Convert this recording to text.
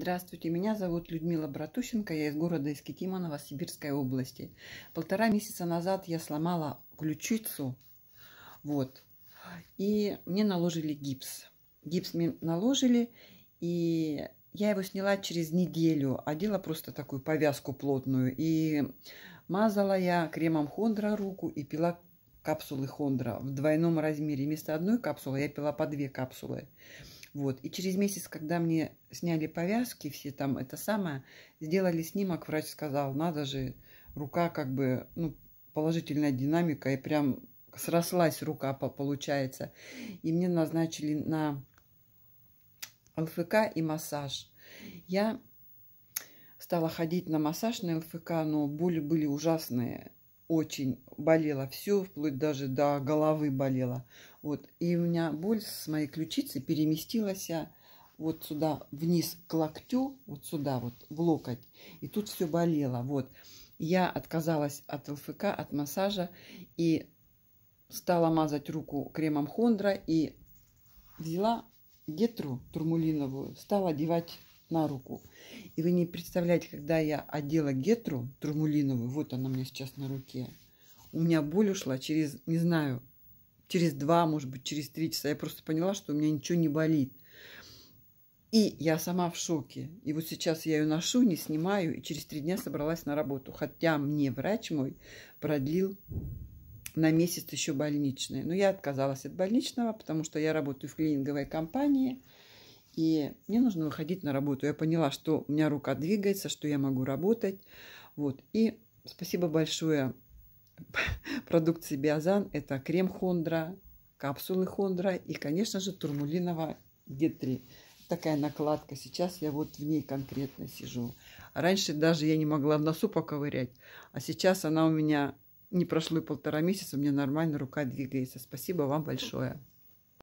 Здравствуйте, меня зовут Людмила Братущенко, я из города Искитима, Новосибирской области. Полтора месяца назад я сломала ключицу, вот, и мне наложили гипс. Гипс мне наложили, и я его сняла через неделю, одела просто такую повязку плотную, и мазала я кремом Хондра руку и пила капсулы Хондра в двойном размере. Вместо одной капсулы я пила по две капсулы. Вот. И через месяц, когда мне сняли повязки все там, это самое, сделали снимок, врач сказал, надо же, рука как бы, ну, положительная динамика, и прям срослась рука, получается. И мне назначили на ЛФК и массаж. Я стала ходить на массаж на ЛФК, но боли были ужасные очень болело все, вплоть даже до головы болело. Вот. И у меня боль с моей ключицы переместилась а, вот сюда вниз к локтю, вот сюда вот, в локоть. И тут все болело. Вот. Я отказалась от ЛФК, от массажа и стала мазать руку кремом Хондра и взяла гетру турмулиновую, стала одевать на руку. И вы не представляете, когда я одела гетру турмулиновую, вот она у меня сейчас на руке, у меня боль ушла через, не знаю, через два, может быть, через три часа. Я просто поняла, что у меня ничего не болит. И я сама в шоке. И вот сейчас я ее ношу, не снимаю, и через три дня собралась на работу. Хотя мне врач мой продлил на месяц еще больничные. Но я отказалась от больничного, потому что я работаю в клининговой компании – и мне нужно выходить на работу. Я поняла, что у меня рука двигается, что я могу работать. Вот. И спасибо большое продукции Биозан. Это крем Хондра, капсулы Хондра и, конечно же, турмулинова Д3. Такая накладка. Сейчас я вот в ней конкретно сижу. Раньше даже я не могла в носу поковырять. А сейчас она у меня не прошло и полтора месяца. У меня нормально рука двигается. Спасибо вам большое.